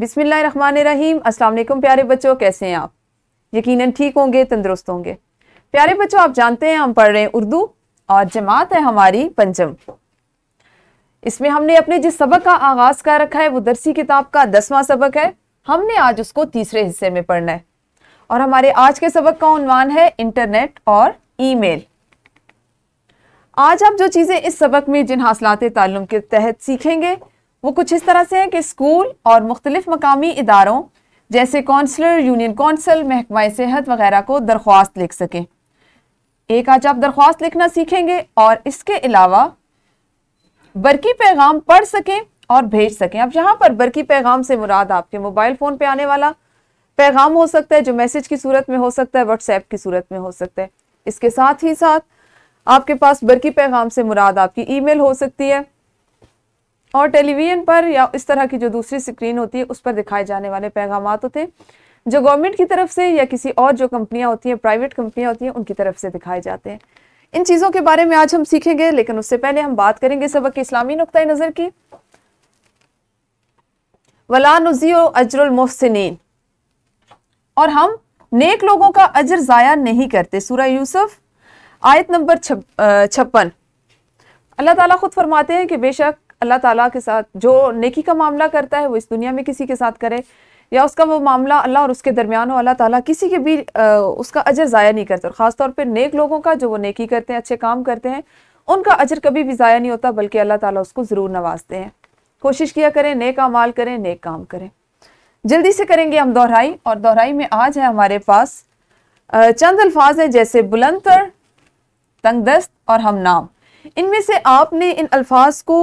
बिसमीम अल्लाम प्यारे बच्चों कैसे हैं आप यकीनन ठीक होंगे तंदुरुस्त होंगे प्यारे बच्चों आप जानते हैं हम पढ़ रहे हैं उर्दू और जमात है हमारी पंचम इसमें हमने अपने जिस सबक का आगाज़ कर रखा है वो दरसी किताब का दसवां सबक है हमने आज उसको तीसरे हिस्से में पढ़ना है और हमारे आज के सबक का उन्वान है इंटरनेट और मेल आज आप जो चीज़ें इस सबक में जिन हासिलात ताल्लुम के तहत सीखेंगे वो कुछ इस तरह से हैं कि स्कूल और मुख्तलिफ मकामी इदारों जैसे कौंसलर यूनियन कौंसल महकमा सेहत वगैरह को दरख्वास्त लिख सकें एक आज आप दरख्वास्त लिखना सीखेंगे और इसके अलावा बरकी पैगाम पढ़ सकें और भेज सकें अब यहाँ पर बरकी पैगाम से मुराद आपके मोबाइल फ़ोन पे आने वाला पैगाम हो सकता है जो मैसेज की सूरत में हो सकता है व्हाट्सएप की सूरत में हो सकता है इसके साथ ही साथ आपके पास बरकी पैगाम से मुराद आपकी ईमेल हो सकती है और टेलीविजन पर या इस तरह की जो दूसरी स्क्रीन होती है उस पर दिखाए जाने वाले पैगाम होते तो हैं जो गवर्नमेंट की तरफ से या किसी और जो कंपनियां होती हैं प्राइवेट कंपनियां होती हैं उनकी तरफ से दिखाए जाते हैं इन चीज़ों के बारे में आज हम सीखेंगे लेकिन उससे पहले हम बात करेंगे सबक की इस्लामी नुक़ नज़र की वला नजी अजरुल मोहसिन और हम नेक लोगों का अजर ज़ाया नहीं करते सूर्य यूसुफ आयत नंबर छप्पन अल्लाह ताला खुद फरमाते हैं कि बेशक अल्लाह ताला के साथ जो नेकी का मामला करता है वो इस दुनिया में किसी के साथ करे या उसका वो मामला अल्लाह और उसके दरमियान हो अल्लाह ताला किसी के भी आ, उसका अजर ज़ाया नहीं करता और ख़ासतौर पर नेक लोगों का जो वो नेकी करते हैं अच्छे काम करते हैं उनका अजर कभी भी ज़ाया नहीं होता बल्कि अल्लाह ताला उसको ज़रूर नवाजते हैं कोशिश किया करें नेक अमाल करें नेक काम करें जल्दी से करेंगे हम दोहराई और दोहराई में आज है हमारे पास चंद अल्फाज हैं जैसे तंग तंगदस्त और हम नाम इनमें से आपने इन अल्फाज को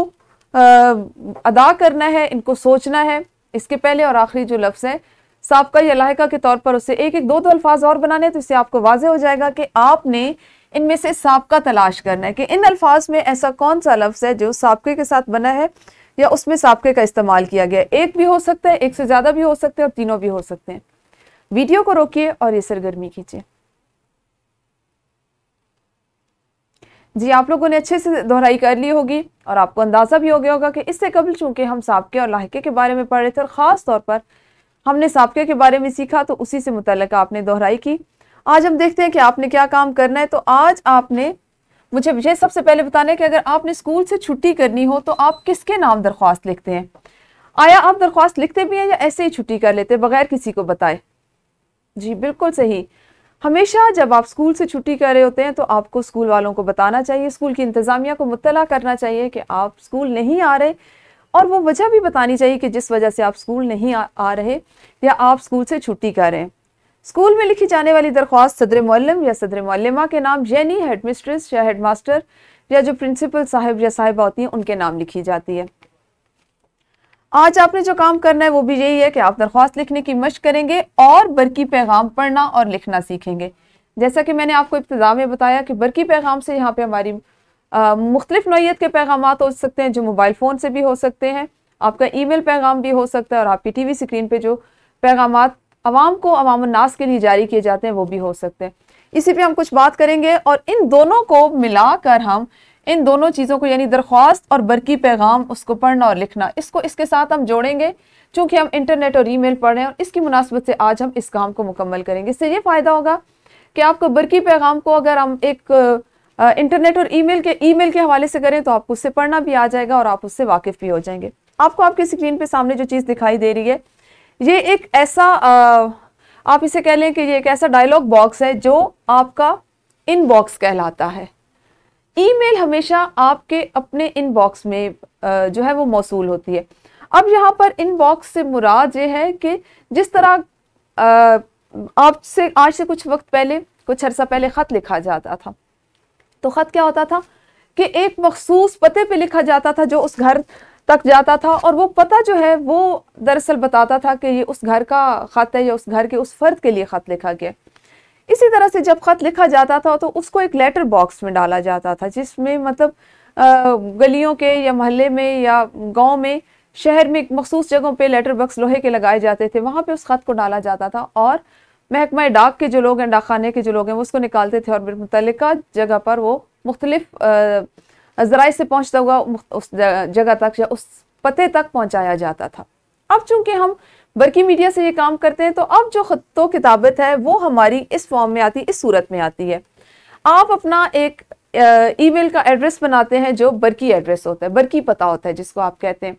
अदा करना है इनको सोचना है इसके पहले और आखिरी जो लफ्ज़ है सबका या लाहिका के तौर पर उससे एक एक दो दो अल्फाज और बनाने तो इससे आपको वाज हो जाएगा कि आपने इनमें से सबका तलाश करना है कि इन अल्फाज में ऐसा कौन सा लफ्ज़ है जो सबके के साथ बना है या उसमें सबके का इस्तेमाल किया गया है एक भी हो सकता है एक से ज़्यादा भी हो सकते हैं और तीनों भी हो सकते हैं वीडियो को रोकिए और ये सरगर्मी कीजिए जी आप लोगों ने अच्छे से दोहराई कर ली होगी और आपको अंदाज़ा भी हो गया होगा कि इससे कबल चूँकि हम सबके और लाहके के बारे में पढ़ रहे थे और ख़ास तौर पर हमने सबके के बारे में सीखा तो उसी से मुतल आपने दोहराई की आज हम देखते हैं कि आपने क्या काम करना है तो आज आपने मुझे मुझे सबसे पहले बताना है कि अगर आपने स्कूल से छुट्टी करनी हो तो आप किसके नाम दरख्वास्त लिखते हैं आया आप दरख्वास्त लिखते भी हैं या ऐसे ही छुट्टी कर लेते हैं बगैर किसी को बताए जी बिल्कुल सही हमेशा जब आप स्कूल से छुट्टी कर रहे होते हैं तो आपको स्कूल वालों को बताना चाहिए स्कूल की इंतज़ामिया को मुतला करना चाहिए कि आप स्कूल नहीं आ रहे और वो वजह भी बतानी चाहिए कि जिस वजह से आप स्कूल नहीं आ, आ रहे या आप स्कूल से छुट्टी कर रहे हैं स्कूल में लिखी जाने वाली दरख्वास्त सदर मल्लम या सदर मल्लमा के नाम यानी हेड मिस्ट्रेस या हेड मास्टर या जो प्रिंसिपल साहब या साहिबा होती हैं उनके नाम लिखी जाती है आज आपने जो काम करना है वो भी यही है कि आप दरख्वास्त लिखने की मश करेंगे और बरकी पैगाम पढ़ना और लिखना सीखेंगे जैसा कि मैंने आपको इब्तदा में बताया कि बरकी पैगाम से यहाँ पे हमारी मुख्तलिफ नोयत के पैगाम हो सकते हैं जो मोबाइल फ़ोन से भी हो सकते हैं आपका ईमेल पैगाम भी हो सकता है और आपकी टी वी स्क्रीन पर जो पैगाम आवाम को अवाम नास के लिए जारी किए जाते हैं वो भी हो सकते हैं इसी पर हम कुछ बात करेंगे और इन दोनों को कर हम इन दोनों चीज़ों को यानी दरख्वास्त और बरकी पैगाम उसको पढ़ना और लिखना इसको इसके साथ हम जोड़ेंगे चूँकि हम इंटरनेट और मेल पढ़ रहे हैं और इसकी मुनासबत से आज हम इस काम को मुकम्मल करेंगे इससे ये फ़ायदा होगा कि आपको बरकी पैगाम को अगर हम एक इंटरनेट और ईमेल के ईमेल के हवाले से करें तो आपको उससे पढ़ना भी आ जाएगा और आप उससे वाकिफ़ भी हो जाएंगे आपको आपकी स्क्रीन पे सामने जो चीज़ दिखाई दे रही है ये एक ऐसा आ, आप इसे कह लें कि ये एक ऐसा डायलॉग बॉक्स है जो आपका इनबॉक्स कहलाता है ईमेल हमेशा आपके अपने इनबॉक्स में जो है वो मौसू होती है अब यहाँ पर इनबॉक्स से मुराद ये है कि जिस तरह आपसे आज से कुछ वक्त पहले कुछ अरसा पहले ख़त लिखा जाता था तो ख़त क्या होता था कि एक मखसूस पते पे लिखा जाता था जो उस घर तक जाता था और वो पता जो है वो दरअसल बताता था कि ये उस घर का ख़त है या उस घर के उस फ़र्द के लिए ख़त लिखा गया इसी तरह से जब ख़त लिखा जाता था तो उसको एक लेटर बॉक्स में डाला जाता था जिसमें मतलब गलियों के या मोहल्ले में या गांव में शहर में मखसूस जगहों पे लेटर बॉक्स लोहे के लगाए जाते थे वहाँ पे उस ख़त को डाला जाता था और महकमा डाक के जो लोग हैं डाकखाने के जो लोग हैं वो उसको निकालते थे और मुतल जगह पर वो मुख्तलिफ जराए से पहुँचता हुआ उस जगह तक या उस पते तक पहुँचाया जाता था अब चूँकि हम बरकी मीडिया से ये काम करते हैं तो अब जो ख़तो किताबत है वो हमारी इस फॉर्म में आती इस सूरत में आती है आप अपना एक ईमेल का एड्रेस बनाते हैं जो बरकी एड्रेस होता है बरकी पता होता है जिसको आप कहते हैं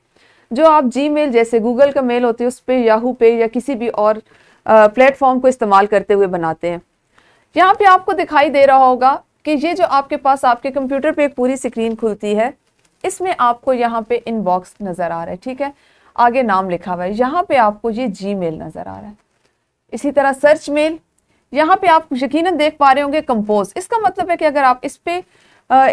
जो आप जी मेल जैसे गूगल का मेल होती है उस पर याहू पे या किसी भी और प्लेटफॉर्म को इस्तेमाल करते हुए बनाते हैं यहाँ पे आपको दिखाई दे रहा होगा कि ये जो आपके पास आपके कंप्यूटर पे एक पूरी स्क्रीन खुलती है इसमें आपको यहाँ पे इनबॉक्स नज़र आ रहा है ठीक है आगे नाम लिखा हुआ है यहाँ पे आपको ये जी मेल नज़र आ रहा है इसी तरह सर्च मेल यहाँ पे आप यकीनन देख पा रहे होंगे कंपोज इसका मतलब है कि अगर आप इस पे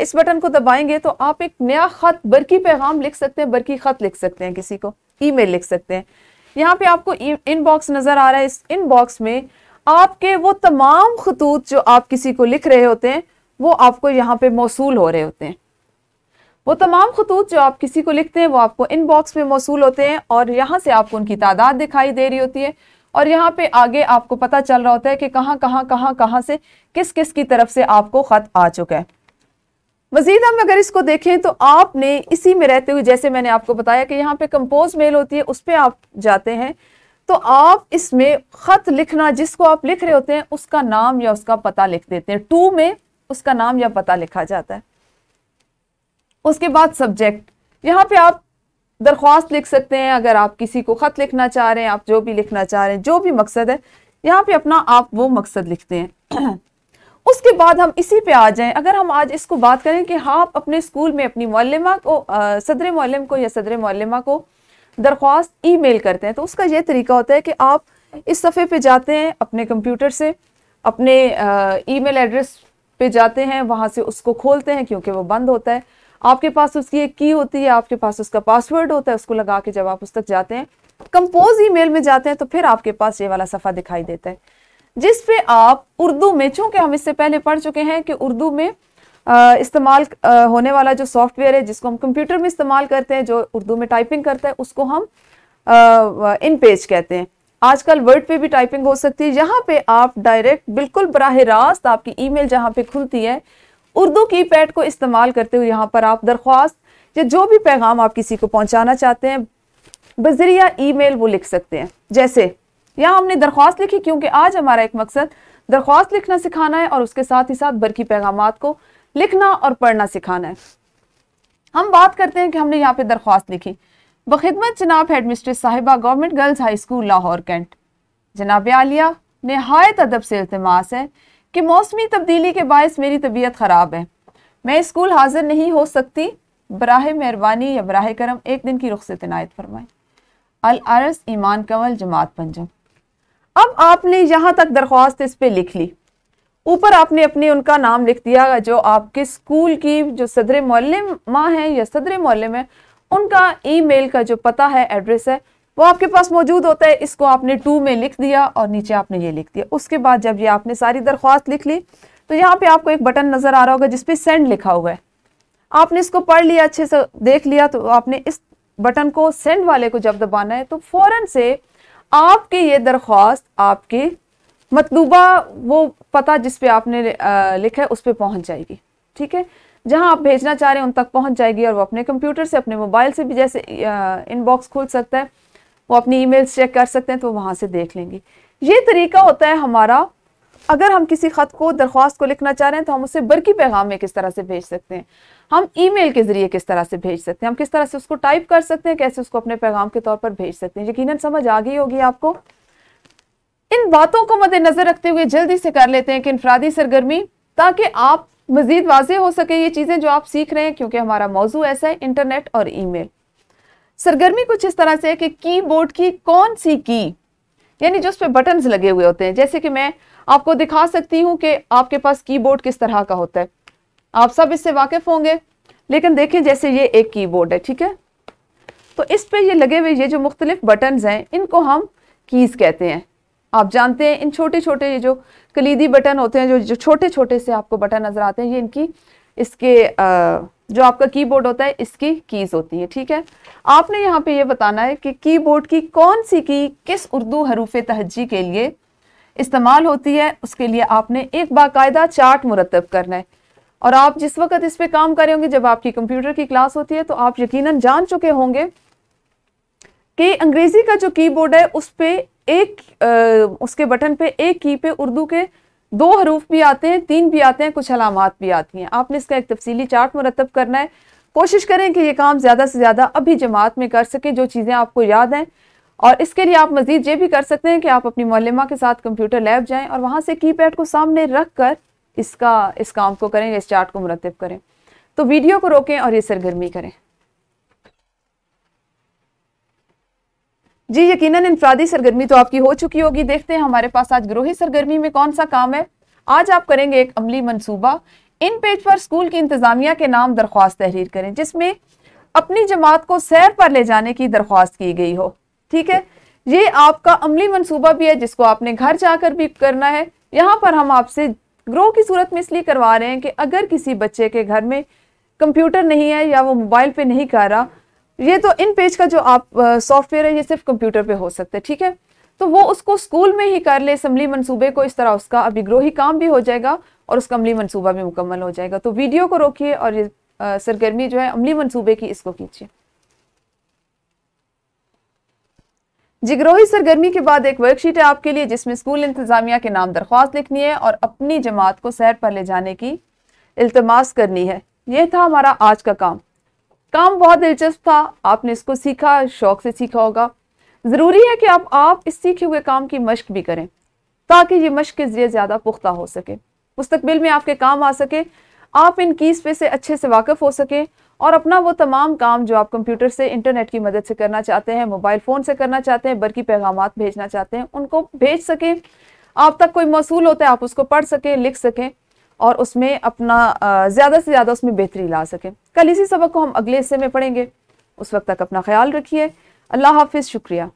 इस बटन को दबाएंगे तो आप एक नया ख़त बरकी पैगाम लिख सकते हैं बरकी ख़त लिख सकते हैं किसी को ई लिख सकते हैं यहाँ पे आपको इनबॉक्स नज़र आ रहा है इस इनबॉक्स में आपके वो तमाम खतूत जो आप किसी को लिख रहे होते हैं वो आपको यहाँ पे मौसू हो रहे होते हैं वो तमाम खतूत जो आप किसी को लिखते हैं वो आपको इनबॉक्स में मौसू होते हैं और यहाँ से आपको उनकी तादाद दिखाई दे रही होती है और यहाँ पे आगे आपको पता चल रहा होता है कि कहाँ कहाँ कहाँ कहाँ से किस किस की तरफ से आपको ख़त आ चुका है मजीद हम अगर इसको देखें तो आपने इसी में रहते हुए जैसे मैंने आपको बताया कि यहाँ पे कंपोज मेल होती है उस पर आप जाते हैं तो आप इसमें ख़त लिखना जिसको आप लिख रहे होते हैं उसका नाम या उसका पता लिख देते हैं टू में उसका नाम या पता लिखा जाता है उसके बाद सब्जेक्ट यहाँ पे आप दरख्वास्त लिख सकते हैं अगर आप किसी को ख़त लिखना चाह रहे हैं आप जो भी लिखना चाह रहे हैं जो भी मकसद है यहाँ पे अपना आप वो मकसद लिखते हैं उसके बाद हम इसी पे आ जाएं अगर हम आज इसको बात करें कि हाँ आप अपने स्कूल में अपनी मौलमा को आ, सदर मौलम को या सदर मौलमा को दरख्वास्त ईमेल करते हैं तो उसका यह तरीका होता है कि आप इस सफ़े पे जाते हैं अपने कंप्यूटर से अपने ईमेल एड्रेस पे जाते हैं वहाँ से उसको खोलते हैं क्योंकि वो बंद होता है आपके पास उसकी एक की होती है आपके पास उसका पासवर्ड होता है उसको लगा के जब आप उस तक जाते हैं कंपोज ईमेल में जाते हैं तो फिर आपके पास ये वाला सफ़ा दिखाई देता है जिस पे आप उर्दू में चूंकि हम इससे पहले पढ़ चुके हैं कि उर्दू में इस्तेमाल होने वाला जो सॉफ्टवेयर है जिसको हम कंप्यूटर में इस्तेमाल करते हैं जो उर्दू में टाइपिंग करता है उसको हम आ, इन पेज कहते हैं आजकल वर्ड पे भी टाइपिंग हो सकती है यहाँ पे आप डायरेक्ट बिल्कुल बरह रास्त आपकी ईमेल जहाँ पे खुलती है उर्दू की पैड को इस्तेमाल करते हुए यहाँ पर आप दरख्वास्त या जो भी पैगाम आप किसी को पहुँचाना चाहते हैं बजरिया मेल वो लिख सकते हैं जैसे यहाँ हमने दरख्वास्त लिखी क्योंकि आज हमारा एक मकसद दरख्वास्त लिखना सिखाना है और उसके साथ ही साथ बरकी पैगाम को लिखना और पढ़ना सिखाना है हम बात करते हैं कि हमने यहाँ पे दरख्वास्त लिखी बखिदमत जनाब हेड मिस्ट्रेस साहिबा government girls high school Lahore cantt जनाब आलिया नहायत अदब से अल्तमास है कि मौसमी तब्दीली के बायस मेरी तबीयत ख़राब है मैं स्कूल हाजिर नहीं हो सकती बरह मेहरबानी या बरह करम एक दिन की रुख्सत फरमाएं फरमाएँ अलअरस ईमान कंवल जमात पंजम अब आपने यहाँ तक दरख्वास्त इस पर लिख ली ऊपर आपने अपने उनका नाम लिख दिया जो आपके स्कूल की जो सदर माँ हैं या सदर मौलम है उनका ईमेल का जो पता है एड्रेस है वो आपके पास मौजूद होता है इसको आपने टू में लिख दिया और नीचे आपने ये लिख दिया उसके बाद जब ये आपने सारी दरख्वास्त लिख ली तो यहाँ पे आपको एक बटन नज़र आ रहा होगा जिसपे सेंड लिखा हुआ है आपने इसको पढ़ लिया अच्छे से देख लिया तो आपने इस बटन को सेंड वाले को जब दबाना है तो फ़ौरन से आपकी ये दरख्वास्त आपकी मतलूबा वो पता जिसपे आपने लिखा है उस पर पहुँच जाएगी ठीक है जहां आप भेजना चाह रहे हैं उन तक पहुंच जाएगी और वो अपने कंप्यूटर से अपने मोबाइल से भी जैसे इनबॉक्स खोल सकता है वो अपनी ईमेल्स चेक कर सकते हैं तो वहाँ से देख लेंगे ये तरीका होता है हमारा अगर हम किसी ख़त को दरख्वास्त को लिखना चाह रहे हैं तो हम उसे बरकी पैगाम में किस तरह से भेज सकते हैं हम ईमेल के ज़रिए किस तरह से भेज सकते हैं हम किस तरह से उसको टाइप कर सकते हैं कैसे उसको अपने पैगाम के तौर पर भेज सकते हैं यकीन समझ आ गई होगी आपको इन बातों को मद्देनज़र रखते हुए जल्दी से कर लेते हैं कि इनफरादी सरगर्मी ताकि आप मज़ीद वाज हो सके ये चीज़ें जो आप सीख रहे हैं क्योंकि हमारा मौजू ऐसा है इंटरनेट और ई सरगर्मी कुछ इस तरह से है कि कीबोर्ड की कौन सी की यानी जो उस पर बटन लगे हुए होते हैं जैसे कि मैं आपको दिखा सकती हूँ कि आपके पास कीबोर्ड किस तरह का होता है आप सब इससे वाकिफ़ होंगे लेकिन देखें जैसे ये एक कीबोर्ड है ठीक है तो इस पे ये लगे हुए ये जो मुख्तलिफ बटन हैं इनको हम कीज़ कहते हैं आप जानते हैं इन छोटे छोटे ये जो कलीदी बटन होते हैं जो जो छोटे छोटे से आपको बटन नज़र आते हैं ये इनकी इसके आ, जो आपका कीबोर्ड होता है इसकी कीज होती है ठीक है आपने यहाँ पे ये बताना है कि कीबोर्ड की कौन सी की किस उर्दू हरूफ तहजी के लिए इस्तेमाल होती है उसके लिए आपने एक बाकायदा चार्ट मुरतब करना है और आप जिस वक्त इस पे काम करें होंगे जब आपकी कंप्यूटर की क्लास होती है तो आप यकीनन जान चुके होंगे कि अंग्रेज़ी का जो कीबोर्ड है उस पर एक आ, उसके बटन पे एक की पे उर्दू के दो हरूफ भी आते हैं तीन भी आते हैं कुछ अलामत भी आती हैं आपने इसका एक तफसीली चार्ट मरतब करना है कोशिश करें कि ये काम ज़्यादा से ज़्यादा अभी जमात में कर सकें जो चीज़ें आपको याद हैं और इसके लिए आप मज़ीद ये भी कर सकते हैं कि आप अपनी मौलमा के साथ कंप्यूटर लैब जाएँ और वहाँ से की पैड को सामने रख कर इसका इस काम को करें इस चार्ट को मरतब करें तो वीडियो को रोकें और ये सरगर्मी करें जी यकीनन इंफरादी सरगर्मी तो आपकी हो चुकी होगी देखते हैं हमारे पास आज ग्रोही सरगर्मी में कौन सा काम है आज आप करेंगे एक अमली मनसूबा इन पेज पर स्कूल की इंतज़ामिया के नाम दरख्वास्त तहरीर करें जिसमें अपनी जमात को सैर पर ले जाने की दरख्वास्त की गई हो ठीक है ये आपका अमली मनसूबा भी है जिसको आपने घर जाकर भी करना है यहाँ पर हम आपसे ग्रोह की सूरत में इसलिए करवा रहे हैं कि अगर किसी बच्चे के घर में कंप्यूटर नहीं है या वो मोबाइल पे नहीं कर रहा ये तो इन पेज का जो आप सॉफ्टवेयर है ये सिर्फ कंप्यूटर पे हो सकता है ठीक है तो वो उसको स्कूल में ही कर ले असम्बली मनसूबे को इस तरह उसका अभिग्रोही काम भी हो जाएगा और उसका अमली मनसूबा भी मुकम्मल हो जाएगा तो वीडियो को रोकिए और ये सरगर्मी जो है अमली मनसूबे की इसको कीजिए जिग्रोही सरगर्मी के बाद एक वर्कशीट है आपके लिए जिसमें स्कूल इंतजामिया के नाम दरख्वास्त लिखनी है और अपनी जमात को सैर पर ले जाने की इल्तमास करनी है यह था हमारा आज का काम काम बहुत दिलचस्प था आपने इसको सीखा शौक से सीखा होगा ज़रूरी है कि आप आप इस सीखे हुए काम की मश्क भी करें ताकि ये मश्क के ज़रिए ज़्यादा पुख्ता हो सके मुस्तबिल में आपके काम आ सके आप इन कीस पे से अच्छे से वाकफ़ हो सकें और अपना वो तमाम काम जो आप कंप्यूटर से इंटरनेट की मदद से करना चाहते हैं मोबाइल फ़ोन से करना चाहते हैं बल्कि पैगाम भेजना चाहते हैं उनको भेज सकें आप तक कोई मौसू होता है आप उसको पढ़ सकें लिख सकें और उसमें अपना ज़्यादा से ज़्यादा उसमें बेहतरी ला सकें कल इसी सबक को हम अगले हिस्से में पढ़ेंगे उस वक्त तक अपना ख्याल रखिए अल्लाह हाफिज़ शुक्रिया